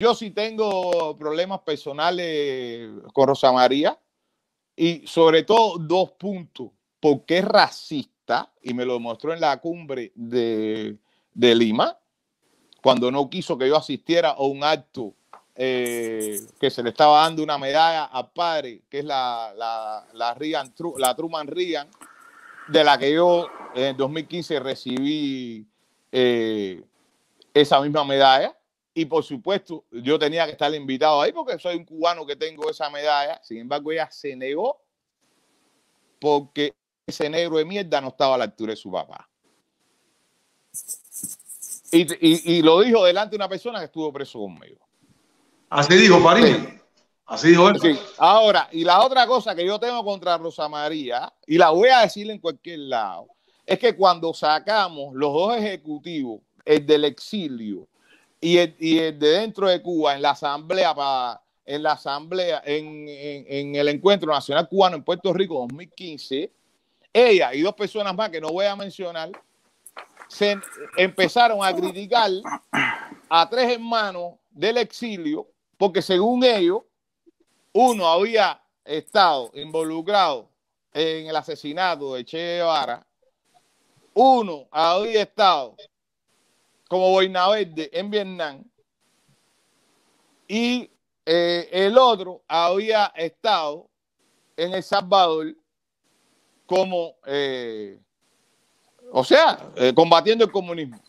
Yo sí tengo problemas personales con Rosa María y sobre todo dos puntos. Porque es racista y me lo demostró en la cumbre de, Lima, cuando no quiso que yo asistiera a un acto eh, que se le estaba dando una medalla a padre, que es la, la, la, la Truman Ryan de la que yo en 2015 recibí eh, esa misma medalla. Y por supuesto, yo tenía que estar invitado ahí porque soy un cubano que tengo esa medalla. Sin embargo, ella se negó porque ese negro de mierda no estaba a la altura de su papá. Y, lo dijo delante de una persona que estuvo preso conmigo. Así dijo París. Así dijo él. Ahora, y la otra cosa que yo tengo contra Rosa María, y la voy a decir en cualquier lado, es que cuando sacamos los dos ejecutivos, el del exilio y de dentro de Cuba, en la asamblea, para, en la asamblea, en, el encuentro nacional cubano en Puerto Rico 2015, ella y dos personas más que no voy a mencionar, se empezaron a criticar a tres hermanos del exilio, porque según ellos, uno había estado involucrado en el asesinato de Che Guevara, uno había estado como Boina en Vietnam. Y eh, el otro había estado en El Salvador como, eh, o sea, eh, combatiendo el comunismo.